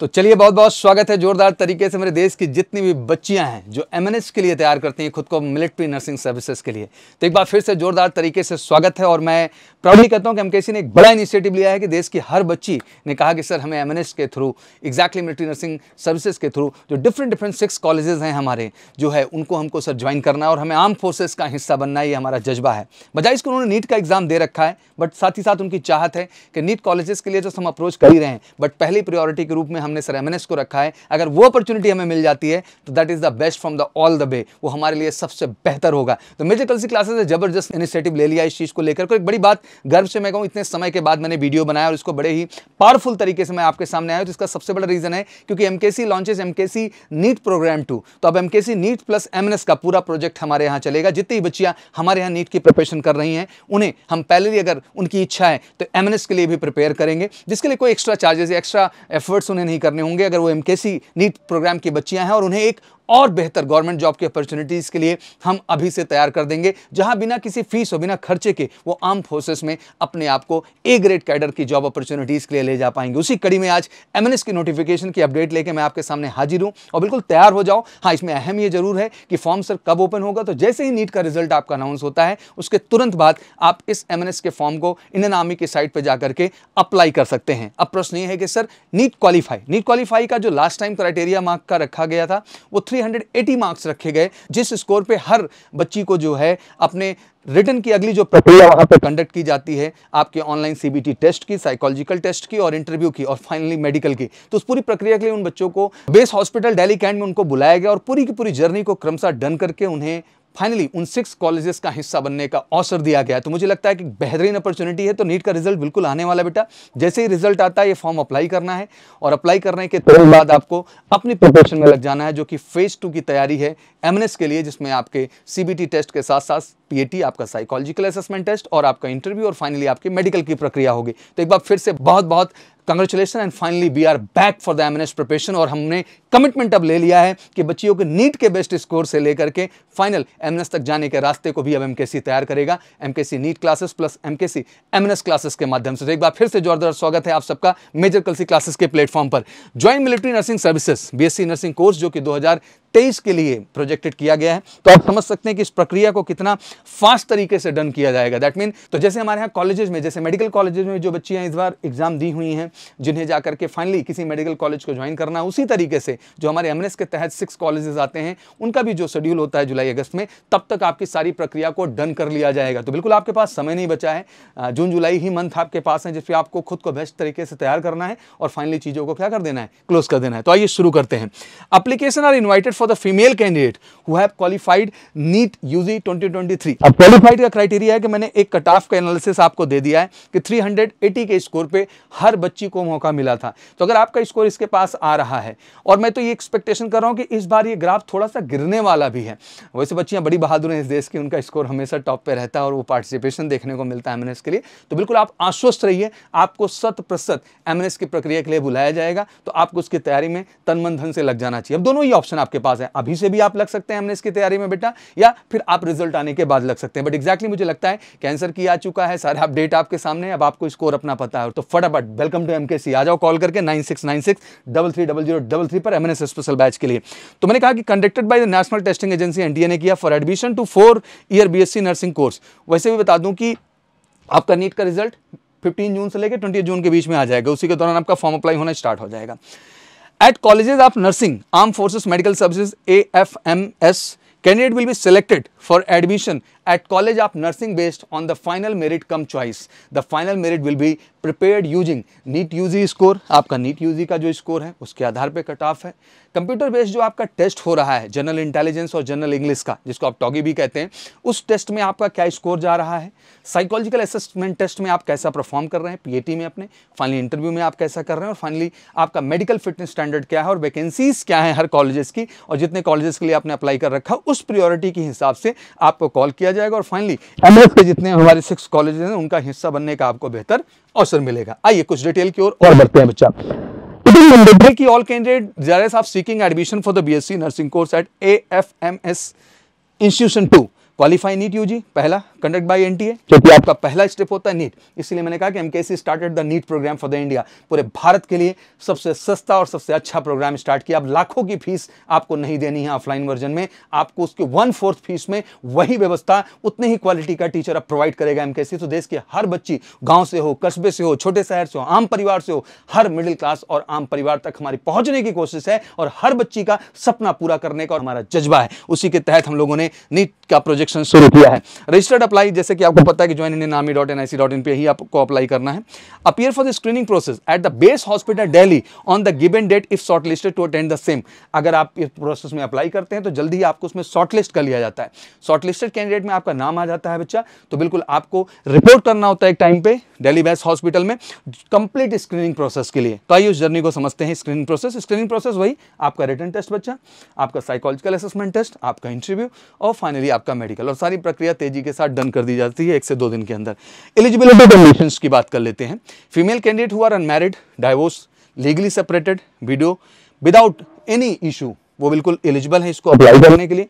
तो चलिए बहुत बहुत स्वागत है जोरदार तरीके से मेरे देश की जितनी भी बच्चियां हैं जो एम के लिए तैयार करती हैं खुद को मिलिट्री नर्सिंग सर्विसेज के लिए तो एक बार फिर से जोरदार तरीके से स्वागत है और मैं प्राउडली कहता हूं कि एमकेसी ने एक बड़ा इनिशिएटिव लिया है कि देश की हर बच्ची ने कहा कि सर हमें M K through exactly military nursing services के थ्रू जो डिफरेंट डिफरेंट सिक्स कॉलेजेस हैं हमारे जो है उनको हमको सर ज्वाइन करना है और हमें आर्म फोर्सेज का हिस्सा बनना ये हमारा जज्बा है बजाय इसको उन्होंने नीट का एग्जाम दे रखा है बट साथ ही साथ उनकी चाहत है कि नीट कॉलेजेस के लिए जो हम अप्रोच कर ही रहे हैं बट पहली प्रियोरिटी के रूप में हमने सर सरेमनेस को रखा है अगर वो अपॉर्चुनिटी हमें मिल जाती है तो that is the best from the all the way वो हमारे लिए सबसे बेहतर होगा तो मेजर कलसी क्लासेस ने जबरदस्त इनिशिएटिव ले लिया इस चीज़ को लेकर एक बड़ी बात गर्व से मैं कहूँ इतने समय के बाद मैंने वीडियो बनाया और इसको बड़े ही पावरफुल तरीके से मैं आपके सामने आया तो इसका सबसे बड़ा रीज़न है क्योंकि M K C launches M NEET programme too तो अब एम नीट प्लस एम का पूरा प्रोजेक्ट हमारे यहाँ चलेगा जितनी बच्चियां हमारे यहाँ नीट की प्रिपरेशन कर रही हैं उन्हें हम पहले ही अगर उनकी इच्छा है तो एम के लिए भी प्रिपेयर करेंगे जिसके लिए कोई एक्स्ट्रा चार्जेस एक्स्ट्रा एफर्ट्स उन्हें नहीं नहीं करने होंगे अगर वो एम नीट प्रोग्राम की बच्चियाँ हैं और उन्हें एक और बेहतर गवर्नमेंट जॉब की अपॉर्चुनिटीज़ के लिए हम अभी से तैयार कर देंगे जहां बिना किसी फीस और बिना खर्चे के वो आर्म फोर्सेस में अपने आप को ए ग्रेड कैडर की जॉब अपॉर्चुनिटीज़ के लिए ले जा पाएंगे उसी कड़ी में आज एम की नोटिफिकेशन की अपडेट लेकर मैं आपके सामने हाजिर हूँ और बिल्कुल तैयार हो जाओ हाँ इसमें अहम ये जरूर है कि फॉर्म सर कब ओपन होगा तो जैसे ही नीट का रिजल्ट आपका अनाउंस होता है उसके तुरंत बाद आप इस एम के फॉर्म को इंडियन आर्मी की साइट पर जाकर के अप्लाई कर सकते हैं अब प्रश्न ये है कि sir NEET qualify NEET qualify का जो लास्ट टाइम क्राइटेरिया मार्क का रखा गया था वो थ्री 380 मार्क्स रखे गए जिस स्कोर पे हर बच्ची को जो है अपने रिटर्न की अगली जो प्रक्रिया वहाँ पर कंडक्ट की जाती है आपके ऑनलाइन सीबीटी टेस्ट की साइकोलॉजिकल टेस्ट की और इंटरव्यू की और फाइनली मेडिकल की तो उस पूरी प्रक्रिया के लिए उन बच्चों को बेस हॉस्पिटल डेली कैंट में उनको बुलाया गया और पूरी की पूरी जर्नी को क्रमशः डन करके उन्हें फाइनली उन सिक्स कॉलेजेस का हिस्सा बनने का अवसर दिया गया तो मुझे लगता है कि बेहतरीन अपॉर्चुनिटी है तो नीट का रिजल्ट बिल्कुल आने वाला बेटा जैसे ही रिजल्ट आता है ये फॉर्म अप्लाई करना है और अप्लाई करने के तुरंत तो बाद आपको अपनी प्रिपरेशन में लग जाना है जो कि फेज टू की तैयारी है एम के लिए जिसमें आपके सी टेस्ट के साथ साथ पीएटी आपका साइकोलॉजिकल असेसमेंट टेस्ट और आपका इंटरव्यू और फाइनली आपकी मेडिकल की प्रक्रिया होगी तो एक बार फिर से बहुत बहुत congratulation and finally we are back for the M preparation और हमने कमिटमेंट अब ले लिया है कि बच्चियों के नीट के बेस्ट स्कोर से लेकर के फाइनल एम तक जाने के रास्ते को भी अब एम तैयार करेगा M NEET classes plus M K classes के माध्यम से तो एक बार फिर से जोरदार स्वागत है आप सबका मेजर कलसी क्लासेस के प्लेटफॉर्म पर joint military nursing services BSc nursing course जो कि हजार तेईस के लिए प्रोजेक्टेड किया गया है तो आप समझ सकते हैं कि इस प्रक्रिया को कितना फास्ट तरीके से डन किया जाएगा दैट मीन तो जैसे हमारे यहाँ कॉलेजेस में जैसे मेडिकल कॉलेजेस में जो बच्चियाँ इस बार एग्जाम दी हुई हैं जिन्हें जाकर के फाइनली किसी मेडिकल कॉलेज को ज्वाइन करना उसी तरीके से जो हमारे एम के तहत सिक्स कॉलेजेस आते हैं उनका भी जो शेड्यूल होता है जुलाई अगस्त में तब तक आपकी सारी प्रक्रिया को डन कर लिया जाएगा तो बिल्कुल आपके पास समय नहीं बचा है जून जुलाई ही मंथ आपके पास है जिसपे आपको खुद को बेस्ट तरीके से तैयार करना है और फाइनली चीज़ों को क्या कर देना है क्लोज कर देना है तो आइए शुरू करते हैं application are invited for the female candidate who have qualified NEET UG 2023 अब qualified का criteria है कि मैंने एक cutoff का analysis आपको दे दिया है कि 380 के score पे हर बच्ची को मौका मिला था तो अगर आपका score इसके पास आ रहा है और मैं तो ये expectation कर रहा हूँ कि इस बार ये graph थोड़ा सा गिरने वाला भी है वैसे बच्चियाँ बड़ी बहादुर हैं इस देश की उनका score हमेशा top पे रहता है और वो participation देखने को मिलता है MNS के लिए तो बिल्कुल आप आश्वस्त रहिए आपको सत प्रसत MNS की प्रक्रिया के लिए बुलाया जाएगा तो आपको उसकी तैयारी में तन मन धन से लग जाना चाहिए अब दोनों ही ऑप्शन आपके पास पास है अभी से भी आप लग सकते हैं हमने इसकी तैयारी में बेटा या फिर आप रिजल्ट आने के बाद लग सकते हैं बट एक्जैक्टली मुझे लगता है कैंसर की आ चुका है सारा अपडेट आपके सामने अब आपको स्कोर अपना पता है तो फटाफट वेलकम टू एमकेसी आ जाओ कॉल करके नाइन पर एमएनएस स्पेशल बैच के लिए तो मैंने कहा कि conducted by the national testing agency NDA ने किया for admission to four year B nursing course वैसे भी बता दूं कि आपका नीट का रिजल्ट 15 जून से लेकर 20 जून के बीच में आ जाएगा उसी के दौरान आपका फॉर्म अप्लाई होना स्टार्ट हो जाएगा At colleges of nursing, armed forces medical services AFMS, candidate will be selected for admission at college of nursing based on the final merit cum choice the final merit will be prepared using NEET UG score आपका NEET UG का जो score है उसके आधार पे cut off है computer based जो आपका टेस्ट हो रहा है जनरल इंटेलिजेंस और जनरल इंग्लिश का जिसको आप टॉगी भी कहते हैं उस टेस्ट में आपका क्या स्कोर जा रहा है साइकोलॉजिकल असेसमेंट टेस्ट में आप कैसा परफॉर्म कर रहे हैं पी में अपने फाइनली इंटरव्यू में आप कैसा कर रहे हैं और फाइनली आपका मेडिकल फिटनेस स्टैंडर्ड क्या है और वैकेंसीज क्या है हर कॉलेजेस की और जितने कॉलेजेस के लिए आपने अप्लाई कर रखा उस प्रियोरिटी के हिसाब से आपको कॉल किया जाएगा और फाइनली एम के जितने हमारे सिक्स कॉलेज हैं उनका हिस्सा बनने का आपको बेहतर अवसर मिलेगा आइए कुछ डिटेल की ओर और बढ़ते हैं बच्चा की all candidates of seeking admission for the B S C nursing course at A F M S institution to qualify NEET UG पहला कंडक्ट बाय एनटीए क्योंकि आपका पहला स्टेप होता है नीट इसलिए मैंने कहा कि MKC started the NEET programme for the India पूरे भारत के लिए सबसे सस्ता और सबसे अच्छा प्रोग्राम स्टार्ट किया अब लाखों की फीस आपको नहीं देनी है ऑफलाइन वर्जन में आपको उसके वन फोर्थ फीस में वही व्यवस्था उतनी ही क्वालिटी का टीचर अब प्रोवाइड करेगा एम तो देश के हर बच्ची गाँव से हो कस्बे से हो छोटे शहर से हो आम परिवार से हो हर मिडिल क्लास और आम परिवार तक हमारी पहुंचने की कोशिश है और हर बच्ची का सपना पूरा करने का हमारा जज्बा है उसी के तहत हम लोगों ने नीट का प्रोजेक्ट सेक्शन शुरू किया है रजिस्टर्ड अप्लाई जैसे कि आपको पता है कि join Indian army dot N I C dot in पर ही आपको अप्लाई करना है appear for the screening process at the base hospital Delhi on the given date if shortlisted to attend the same अगर आप इस प्रोसेस में apply करते हैं तो जल्दी ही आपको उसमें शॉर्ट लिस्ट कर लिया जाता है शॉर्ट लिस्टेड कैंडिडेट में आपका नाम आ जाता है बच्चा तो बिल्कुल आपको रिपोर्ट करना होता है एक टाइम पे डेली बेस हॉस्पिटल में कंप्लीट स्क्रीनिंग प्रोसेस के लिए तो आइए उस जर्नी को समझते हैं स्क्रीनिंग प्रोसेस स्क्रीनिंग प्रोसेस वही आपका रिटर्न टेस्ट बच्चा आपका साइकोलॉजिकल असेसमेंट टेस्ट आपका इंटरव्यू और फाइनली आपका मेडिकल निकल और सारी प्रक्रिया तेजी के साथ डन कर दी जाती है एक से दो दिन के अंदर एलिजिबिलिटी कंडीशन की बात कर लेते हैं फीमेल कैंडिडेट हुआ unmarried divorced legally separated widow without any issue वो बिल्कुल एलिजिबल है इसको अप्लाई करने के लिए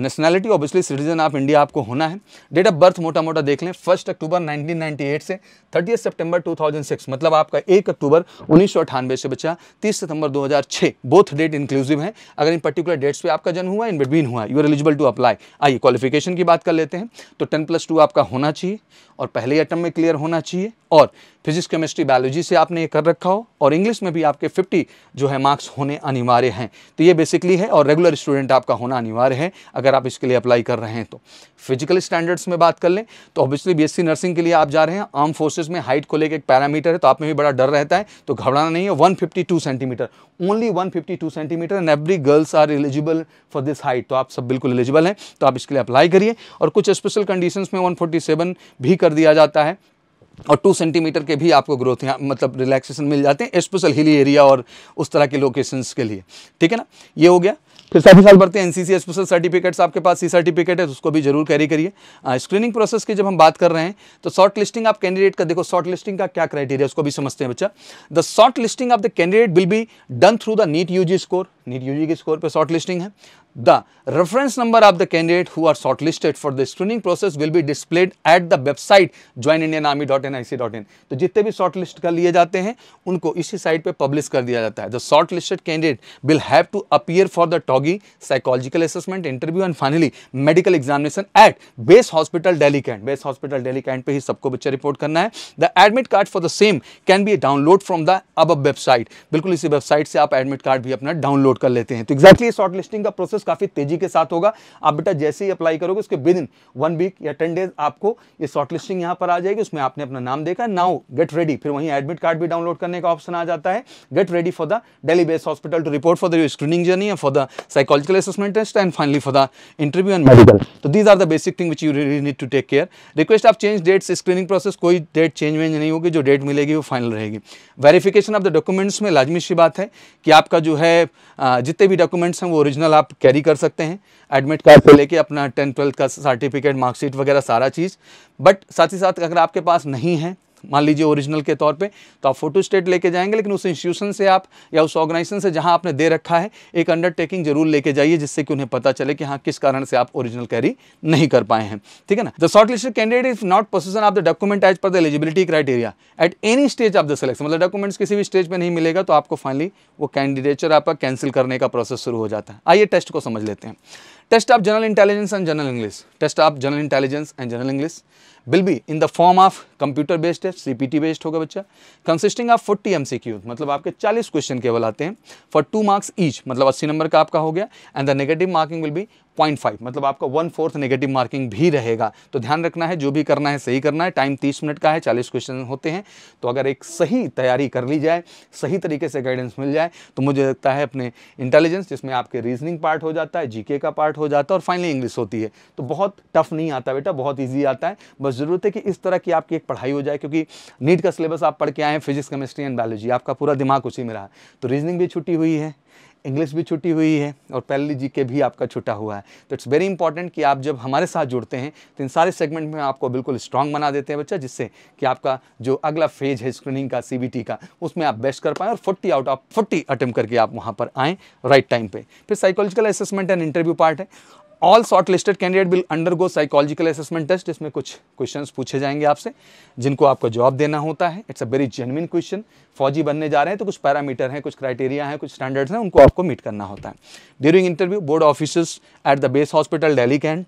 nationality obviously citizen of India आपको होना है डेट ऑफ बर्थ मोटा मोटा देख लें फर्स्ट अक्टूबर 1998 से थर्टी सितंबर 2006 मतलब आपका एक अक्टूबर उन्नीस से बचा 30 सितंबर 2006 बोथ डेट इंक्लूसिव हैं अगर इन पर्टिकुलर डेट्स पे आपका जन्म हुआ इन बिटवीन हुआ you are eligible to apply आइए क्वालिफिकेशन की बात कर लेते हैं तो टेन प्लस टू आपका होना चाहिए और पहले अटम में क्लियर होना चाहिए और फिजिक्स केमिस्ट्री बायोलॉजी से आपने ये कर रखा हो और इंग्लिश में भी आपके 50 जो है मार्क्स होने अनिवार्य हैं तो ये बेसिकली है और रेगुलर स्टूडेंट आपका होना अनिवार्य है अगर अगर आप इसके लिए अप्लाई कर रहे हैं तो फिजिकल स्टैंडर्ड्स में बात कर लें तो ऑब्वियसली बीएससी नर्सिंग के लिए आप जा रहे हैं आर्म फोर्सेज में हाइट को लेकर एक पैरामीटर है तो आप में भी बड़ा डर रहता है तो घबराना नहीं है one centimetre only one centimetre and every girls are eligible for this height तो आप सब बिल्कुल एलिजिबल हैं तो आप इसके लिए अप्लाई करिए और कुछ स्पेशल कंडीशंस में वन भी कर दिया जाता है और टू सेंटीमीटर के भी आपको ग्रोथ यहाँ मतलब रिलैक्सेशन मिल जाते हैं स्पेशल हिली एरिया और उस तरह के लोकेशंस के लिए ठीक है ना ये हो गया फिर साथ ही साथ बढ़ते हैं एनसीसी स्पेशल सर्टिफिकेट्स आपके पास सी सर्टिफिकेट है तो उसको भी जरूर कैरी करिए स्क्रीनिंग प्रोसेस की जब हम बात कर रहे हैं तो शॉर्ट लिस्टिंग आप कैंडिडेट का देखो शॉर्ट लिस्टिंग का क्या क्राइटेरिया उसको भी समझते हैं बच्चा the short listing of the candidate will be done through the NEET UG score NEET UG के स्कोर पर शॉर्ट लिस्टिंग है The reference number of the candidate who are shortlisted for the screening process will be displayed at the website joinindianarmy.nic.in. to jitne bhi shortlist kar liye jate hain unko isi site pe publish kar diya jata hai The shortlisted candidate will have to appear for the TOGI psychological assessment interview and finally medical examination at base hospital Delhi kent base hospital Delhi kent pe hi sabko बच्चा report karna hai The admit card for the same can be download from the above website. bilkul isi website se aap admit card bhi apna download kar lete hain to exactly shortlisting ka process काफ़ी तेजी के साथ होगा आप बेटा जैसे ही apply करोगे उसके विद इन वन वीक या टेन डेज आपको ये शॉर्ट लिस्टिंग पर आ जाएगी उसमें आपने अपना नाम देखा नाउ गेट रेडी फिर वहीं एडमिट कार्ड भी डाउनलोड करने का ऑप्शन आ जाता है get ready for the daily base hospital to report for the screening journey for the psychological assessment test and finally for the interview and medical तो these are the basic thing which you really need to take care request of change dates screening process कोई date change वेंज नहीं होगी जो date मिलेगी वो final रहेगी verification of the documents में लाजमी सी बात है कि आपका जो है जितने भी डॉक्यूमेंट्स हैं वो ओरिजिनल आप कैरी कैरी कर सकते हैं एडमिट कार्ड से लेके अपना टेंथ ट्वेल्थ का सर्टिफिकेट मार्कशीट वगैरह सारा चीज़ बट साथ ही साथ अगर आपके पास नहीं है मान लीजिए ओरिजिनल के तौर पे तो आप फोटो स्टेट लेके जाएंगे लेकिन उस इंस्टीट्यूशन से आप या उस ऑर्गेनाइजेशन से जहां आपने दे रखा है एक अंडरटेकिंग जरूर लेके जाइए जिससे कि उन्हें पता चले कि हाँ किस कारण से आप ओरिजिनल कैरी नहीं कर पाए हैं ठीक है ना the short listed candidate is not position of the document as per the eligibility criteria at any stage of the selection मतलब डॉक्यूमेंट्स किसी भी स्टेज पर नहीं मिलेगा तो आपको फाइनली वो कैंडिडेचर आपका कैंसिल करने का प्रोसेस शुरू हो जाता है आइए टेस्ट को समझ लेते हैं Test of general intelligence and general English. Test of general intelligence and general English will be in the form of computer based test, CPT based होगा बच्चा consisting of 40 MCQ मतलब आपके 40 क्वेश्चन केवल आते हैं for 2 marks each मतलब 80 number का आपका हो गया and the negative marking will be point five मतलब आपका वन फोर्थ नेगेटिव मार्किंग भी रहेगा तो ध्यान रखना है जो भी करना है सही करना है टाइम तीस मिनट का है चालीस क्वेश्चन होते हैं तो अगर एक सही तैयारी कर ली जाए सही तरीके से गाइडेंस मिल जाए तो मुझे लगता है अपने इंटेलिजेंस जिसमें आपके रीजनिंग पार्ट हो जाता है जीके का पार्ट हो जाता है और फाइनली इंग्लिश होती है तो बहुत टफ नहीं आता बेटा बहुत ईजी आता है बस ज़रूरत है कि इस तरह की आपकी एक पढ़ाई हो जाए क्योंकि नीट का सिलेबस आप पढ़ के आए हैं फिजिक्स केमिस्ट्री एंड बायोलॉजी आपका पूरा दिमाग उसी में रहा तो रीजनिंग भी छुट्टी हुई है इंग्लिश भी छुट्टी हुई है और पहली जी के भी आपका छुट्टा हुआ है तो इट्स वेरी इंपॉर्टेंट कि आप जब हमारे साथ जुड़ते हैं तो इन सारे सेगमेंट में आपको बिल्कुल स्ट्रांग बना देते हैं बच्चा जिससे कि आपका जो अगला फेज है स्क्रीनिंग का सी का उसमें आप बेस्ट कर पाएँ और forty out of forty attempt करके आप वहाँ पर आएँ राइट टाइम पर फिर psychological assessment and interview part है all short listed candidate will undergo psychological assessment test इसमें कुछ क्वेश्चंस पूछे जाएंगे आपसे जिनको आपको जवाब देना होता है it's a very genuine question फौजी बनने जा रहे हैं तो कुछ पैरामीटर हैं कुछ क्राइटेरिया हैं कुछ स्टैंडर्ड्स हैं उनको आपको मीट करना होता है during interview board officers at the base hospital daily कैंड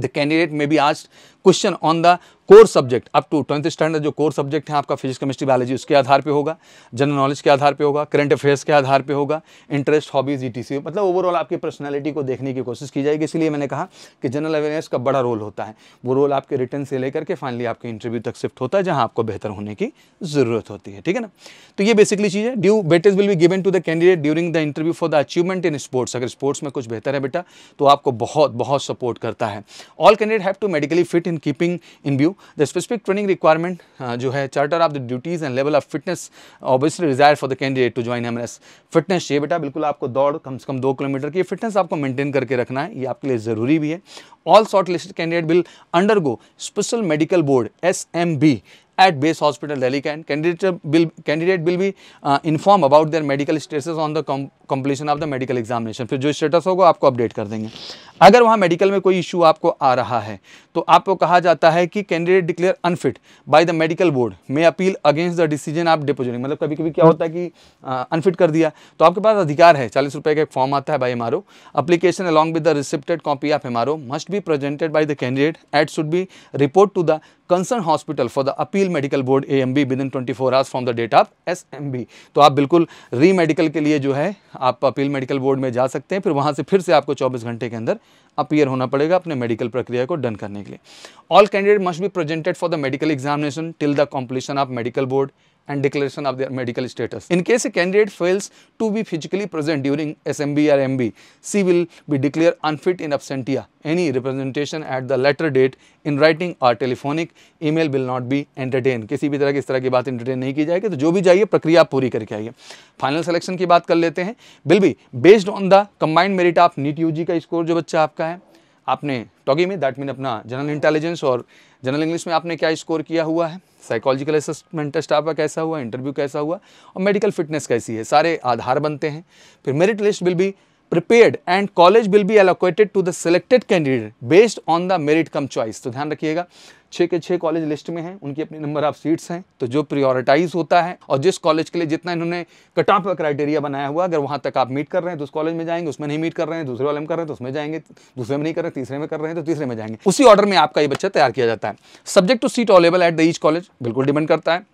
द कैंडिडेट मे बी आज question on the core subject up to twelfth standard जो कोर सब्जेक्ट है आपका फिजिक्स केमिस्ट्री बायोलॉजी उसके आधार पे होगा जनरल नॉलेज के आधार पे होगा करंट अफेयर्स के आधार पे होगा इंटरेस्ट हॉबीज ई मतलब ओवरऑल आपकी पर्सनालिटी को देखने की कोशिश की जाएगी इसलिए मैंने कहा कि जनरल अवेयरनेस का बड़ा रोल होता है वो रोल आपके रिटर्न से लेकर के फाइनली आपके इंटरव्यू तक शिफ्ट होता है जहाँ आपको बेहतर होने की जरूरत होती है ठीक है ना तो ये बेसिकली चीज़ है due weightage will be given to the candidate during the interview for the achievement in sports अगर स्पोर्ट्स में कुछ बेहतर है बेटा तो आपको बहुत बहुत सपोर्ट करता है all candidate have to medically fit in keeping in view the specific training requirement जो है charter of the duties and level of fitness obviously required for the candidate to join M fitness ये बेटा बिल्कुल आपको दौड़ कम से कम दो kilometre की फिटनेस आपको मेंटेन करके रखना है ये आपके लिए ज़रूरी भी है all short list candidate will undergo special medical board S M B at base hospital Delhi-Can. Candidate will, candidate will be uh, informed about their medical status on the com completion of the medical examination. फिर जो status होगा आपको update कर देंगे अगर वहाँ medical में कोई इशू आपको आ रहा है तो आपको कहा जाता है कि candidate declare unfit by the medical board में अपील अगेंस्ट द डिसीजन आप डिपोजिटिंग मतलब कभी कभी क्या होता है कि अनफिट uh, कर दिया तो आपके पास अधिकार है चालीस रुपये का एक फॉर्म आता है by M R O application along with the receipted copy of M R O must be presented by the candidate at should be report to the concern hospital for the appeal medical board A M B within twenty four hours from the date of S M B तो आप बिल्कुल री medical के लिए जो है आप appeal medical board में जा सकते हैं फिर वहाँ से फिर से आपको चौबीस घंटे के अंदर अपीयर होना पड़ेगा अपने मेडिकल प्रक्रिया को डन करने के लिए all candidate must be presented for the medical examination till the completion of medical board and declaration of their medical status. In case a candidate fails to be physically present during SMB or MB, she will be declared unfit in absentia. Any representation at the latter date in writing or telephonic email will not be entertained. किसी भी तरह की इस तरह की बात entertain नहीं की जाएगी तो जो भी चाहिए प्रक्रिया आप पूरी करके आइए फाइनल सिलेक्शन की बात कर लेते हैं will be based on the combined merit of NEET UG का स्कोर जो बच्चा आपका है आपने टॉगी में दैट मीन अपना जनरल इंटेलिजेंस और जनरल इंग्लिश में आपने क्या स्कोर किया हुआ है साइकोलॉजिकल असेसमेंट टेस्ट आपका कैसा हुआ इंटरव्यू कैसा हुआ और मेडिकल फिटनेस कैसी है सारे आधार बनते हैं फिर merit list will be prepared and college will be allocated to the selected candidate based on the merit cum choice तो ध्यान रखिएगा छः के छः कॉलेज लिस्ट में हैं उनकी अपनी नंबर ऑफ सीट्स हैं तो जो प्रियोरिटाइज होता है और जिस कॉलेज के लिए जितना इन्होंने कट ऑफ का क्राइटेरिया बनाया हुआ अगर वहाँ तक आप मीट कर रहे हैं तो उस कॉलेज में जाएंगे उसमें नहीं मीट कर रहे हैं दूसरे वाले में कर रहे हैं तो उसमें जाएंगे दूसरे में नहीं कर रहे तीसरे में कर रहे हैं तो तीसरे में जाएंगे उसी ऑर्डर में आपका ये बच्चा तैयार किया जाता है subject to seat available at the each college बिल्कुल डिपेंड करता है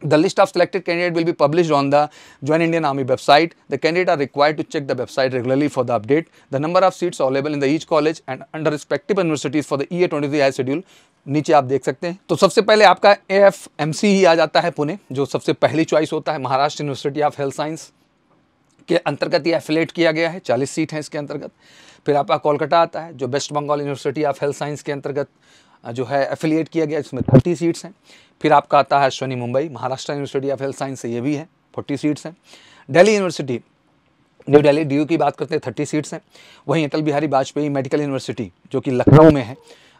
The list of selected candidate will be published on the join Indian Army website. The candidate are required to check the website regularly for the update. The number of seats available in the each college and under respective universities for the year 23 as schedule नीचे आप देख सकते हैं तो सबसे पहले आपका ए F M C ही आ जाता है पुणे जो सबसे पहली चॉइस होता है Maharashtra university of health science के अंतर्गत ये एफिलेट किया गया है 40 सीट हैं इसके अंतर्गत फिर आपका कोलकाता आता है जो west Bengal university of health science के अंतर्गत जो है एफिलिएट किया गया इसमें थर्टी सीट्स हैं फिर आपका आता है Ashwani Mumbai Maharashtra university of health science से ये भी है फोर्टी सीट्स हैं Delhi university new Delhi D की बात करते हैं थर्टी सीट्स हैं वहीं अटल बिहारी वाजपेयी मेडिकल यूनिवर्सिटी जो कि लखनऊ में है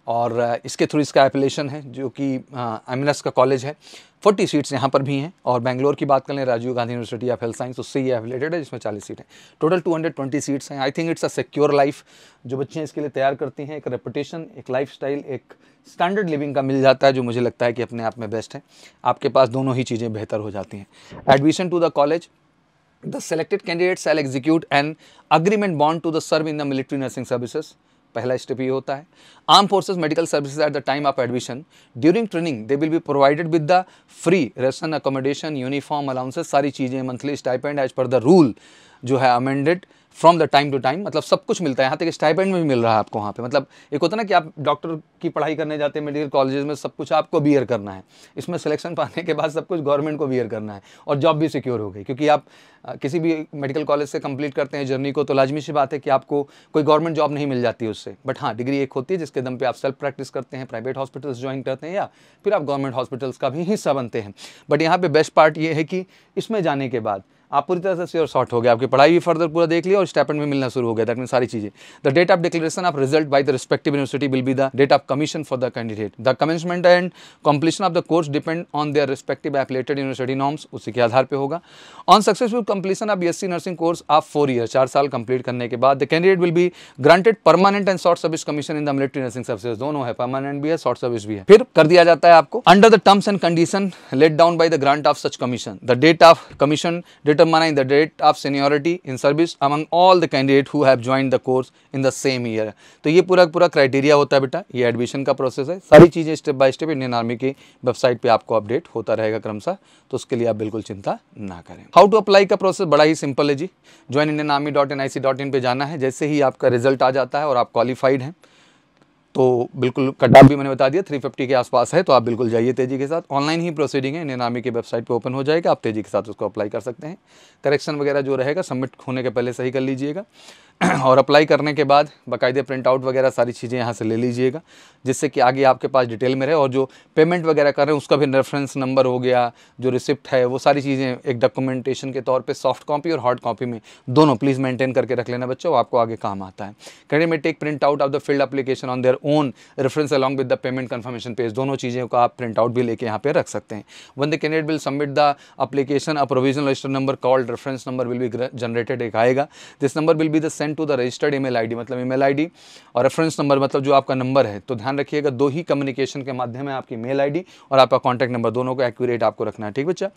और इसके थ्रू इसका एपिलेशन है जो कि एम का कॉलेज है फोर्टी सीट्स यहाँ पर भी हैं और बैंगलोर की बात कर लें Rajiv Gandhi university of health science उससे ये एफिलेटेड है जिसमें चालीस सीट है total two hundred twenty seats हैं I think it's a secure life जो बच्चे इसके लिए तैयार करती हैं एक रेपुटेशन एक लाइफ एक स्टैंडर्ड लिविंग का मिल जाता है जो मुझे लगता है कि अपने आप में बेस्ट है आपके पास दोनों ही चीज़ें बेहतर हो जाती हैं admission to the college the selected candidates will execute and agreement bond to the serve in the military nursing services पहला स्टेप ये होता है arm forces medical services at the time of admission during training they will be provided with the free ration accommodation uniform allowances सारी चीज़ें monthly stipend as per the rule जो है amended from the time to time मतलब सब कुछ मिलता है यहाँ तक स्टाइपेंड में भी मिल रहा है आपको वहाँ पे मतलब एक होता है ना कि आप डॉक्टर की पढ़ाई करने जाते हैं मेडिकल कॉलेजेस में सब कुछ आपको बियर करना है इसमें सिलेक्शन पाने के बाद सब कुछ गवर्नमेंट को बियर करना है और जॉब भी सिक्योर हो गई क्योंकि आप किसी भी मेडिकल कॉलेज से कंप्लीट करते हैं जर्नी को तो लाजमी सी बात है कि आपको कोई गवर्नमेंट जॉब नहीं मिल जाती उससे बट हाँ डिग्री एक होती है जिसके दम पे आप सेल्फ प्रैक्टिस करते हैं प्राइवेट हॉस्पिटल्स ज्वाइन करते हैं या फिर आप गवर्नमेंट हॉस्पिटल्स का भी हिस्सा बनते हैं बट यहाँ पर बेस्ट पार्ट ये है कि इसमें जाने के बाद आप पूरी तरह से श्योर शॉर्ट हो गया आपकी पढ़ाई भी फर्दर पूरा देख लिया और स्टेपमेंट भी मिलना शुरू हो गया दैट मीन सारी चीज़ें the date of declaration of result by the respective university will be the date of commission for the candidate the commencement and completion of the course depend on their respective affiliated university norms उसी के आधार पर होगा on successful completion of B nursing course of four year चार साल complete करने के बाद the candidate will be granted permanent and short service commission in the military nursing service दोनों है परमानेंट भी है शॉर्ट सर्विस भी है फिर कर दिया जाता है आपको under the terms and condition let down by the grant of such commission the date of commission date determine the date of seniority in service among all the candidate who have joined the course in the same year तो ये पूरा पूरा criteria होता है बेटा ये admission का process है सारी चीज़ें step by step Indian army की वेबसाइट पे आपको अपडेट होता रहेगा क्रमशः तो उसके लिए आप बिल्कुल चिंता ना करें हाउ टू अप्लाई का प्रोसेस बड़ा ही सिंपल है जी join Indian army dot N I C dot in पर जाना है जैसे ही आपका रिजल्ट आ जाता है और आप क्वालिफाइड हैं तो बिल्कुल कट भी मैंने बता दिया थ्री फिफ्टी के आसपास है तो आप बिल्कुल जाइए तेज़ी के साथ ऑनलाइन ही प्रोसीडिंग है इंडियन आर्मी की वेबसाइट पे ओपन हो जाएगा आप तेज़ी के साथ उसको अप्लाई कर सकते हैं करेक्शन वगैरह जो रहेगा सबमिट होने के पहले सही कर लीजिएगा और अप्लाई करने के बाद बाकायदे प्रिंट आउट वगैरह सारी चीज़ें यहाँ से ले लीजिएगा जिससे कि आगे आपके पास डिटेल में रहे और जो पेमेंट वगैरह कर रहे हैं उसका भी रेफरेंस नंबर हो गया जो रिसिप्ट है वो सारी चीज़ें एक डॉक्यूमेंटेशन के तौर पे सॉफ्ट कॉपी और हार्ड कॉपी में दोनों प्लीज़ मेंटेन करके रख लेना बच्चों आपको आगे काम आता है कैंडिडेट में take print out of the field application on their own reference along with the payment confirmation page दोनों चीज़ों का आप प्रिंट आउट भी लेके यहाँ पर रख सकते हैं once the candidate will submit the application a provisional register number called reference number will भी जनरेटेड एक आएगा this number will be the same send to the registered email ID मतलब ईमेल आईडी और रेफरेंस नंबर मतलब जो आपका number है तो ध्यान रखिएगा दो ही कम्युनिकेशन के माध्यम है आपकी मेल आईडी और आपका कॉन्टैक्ट नंबर दोनों को एक्यूरेट आपको रखना है ठीक बच्चा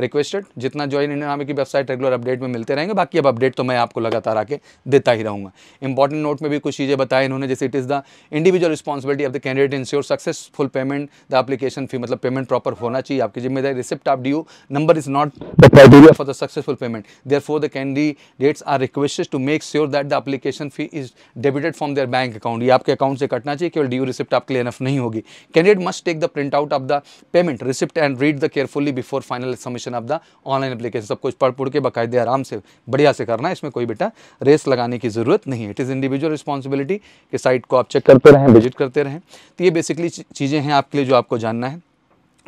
रिक्वेस्टेड जितना ज्वाइन आर्मी की वेबसाइट रेगुलर अपडेट में मिलते रहेंगे बाकी अब अपडेट तो मैं आपको लगातार आके देता ही रहूँगा इंपॉर्टेंट नोट में भी कुछ चीज़ें बताएं इन्होंने जैसे it is the individual responsibility of the candidate sure successful payment the application fee मतलब पेमेंट प्रॉपर होना चाहिए आपकी जिम्मेदारी रिसिप्ट आप D number is not the criteria for the successful payment there the candidates are requested to make sure that the application fee is debited from their bank account ये आपके account से कटना चाहिए केवल यू रिसिप्ट आपके लिए enough नहीं होगी candidate must take the print out of the payment receipt and read the carefully before final submission application of the online application सब कुछ पढ़ पढ़ के बाकायदे आराम से बढ़िया से करना है इसमें कोई बेटा रेस लगाने की ज़रूरत नहीं है इट इज़ इंडिविजुअल रिस्पॉन्सिबिलिटी कि साइट को आप चेक करते रहें विजिट करते रहें तो ये बेसिकली चीज़ें हैं आपके लिए जो आपको जानना है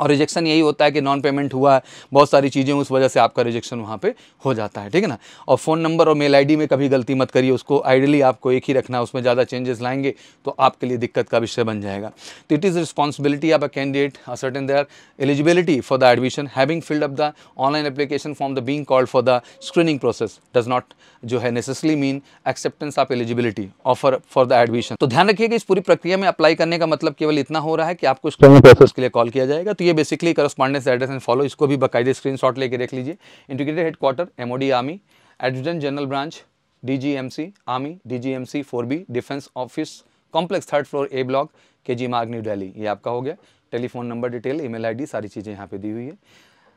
और रिजेक्शन यही होता है कि नॉन पेमेंट हुआ है बहुत सारी चीज़ें उस वजह से आपका रिजेक्शन वहाँ पे हो जाता है ठीक है ना और फ़ोन नंबर और मेल आईडी में कभी गलती मत करिए उसको आइडियली आपको एक ही रखना उसमें ज़्यादा चेंजेस लाएंगे तो आपके लिए दिक्कत का विषय बन जाएगा तो it is responsibility of a candidate certain their eligibility for the admission having filled up the online application from the being called for the screening process does not जो है necessarily mean acceptance of eligibility offer for the admission तो ध्यान रखिए कि इस पूरी प्रक्रिया में अप्लाई करने का मतलब केवल इतना हो रहा है कि आपको स्क्रीनिंग प्रोसेस के लिए कॉल किया जाएगा तो ये basically correspondence address and follow इसको भी बकायदे स्क्रीन शॉट लेके देख लीजिए integrated headquarter M army adjutant general branch DGMC army DGMC 4बी defence office complex third floor A block K G Marg new Delhi ये आपका हो गया telephone number detail email ID सारी चीज़ें यहाँ पे दी हुई है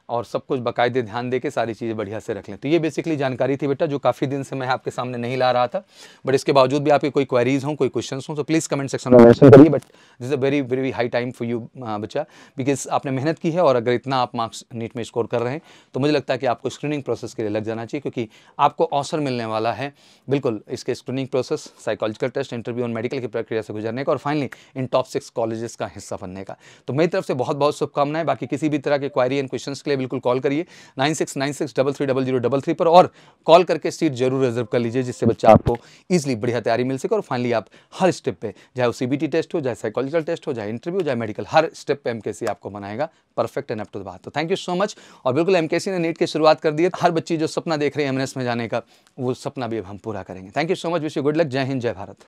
और सब कुछ बाकायदे ध्यान दे के सारी चीज़ें बढ़िया से रख लें तो ये बेसिकली जानकारी थी बेटा जो काफ़ी दिन से मैं आपके सामने नहीं ला रहा था बट इसके बावजूद भी आपकी कोई क्वेरीज हों कोई क्वेश्चन हों तो प्लीज़ कमेंट सेक्शन में मैंशन करिए but this a very very high time for you बच्चा बिकॉज आपने मेहनत की है और अगर इतना आप मार्क्स नीट में स्कोर कर रहे हैं तो मुझे लगता है कि आपको स्क्रीनिंग प्रोसेस के लिए लग जाना चाहिए क्योंकि आपको अवसर मिलने वाला है बिल्कुल इसके screening process psychological test interview और मेडिकल की प्रक्रिया से गुजरने का और फाइनली इन टॉप सिक्स कॉलेजेस का हिस्सा बनने का तो मेरी तरफ से बहुत बहुत शुभकामनाएं बाकी किसी भी तरह के क्वारी एंड क्वेश्चन के लिए बिल्कुल कॉल करिए nine six nine six double three double zero double three पर और कॉल करके सीट जरूर रिजर्व कर लीजिए जिससे बच्चा आपको ईजिली बढ़िया तैयारी मिल सके और फाइनली आप हर स्टेप पे चाहे वो बी टेस्ट हो चाहे साइकोलॉजिकल टेस्ट हो चाहे इंटरव्यू चाहे मेडिकल हर स्टेप पे एम आपको बनाएगा परफेक्ट एंड अप टू बात तो थैंक यू सो मच और बिल्कुल एम ने नीट की शुरुआत कर दी है हर बच्ची जो सपना देख रहे हैं एम में जाने का वो सपना भी अब हम पूरा करेंगे thank you so much wish you good luck जय हिंद जय भारत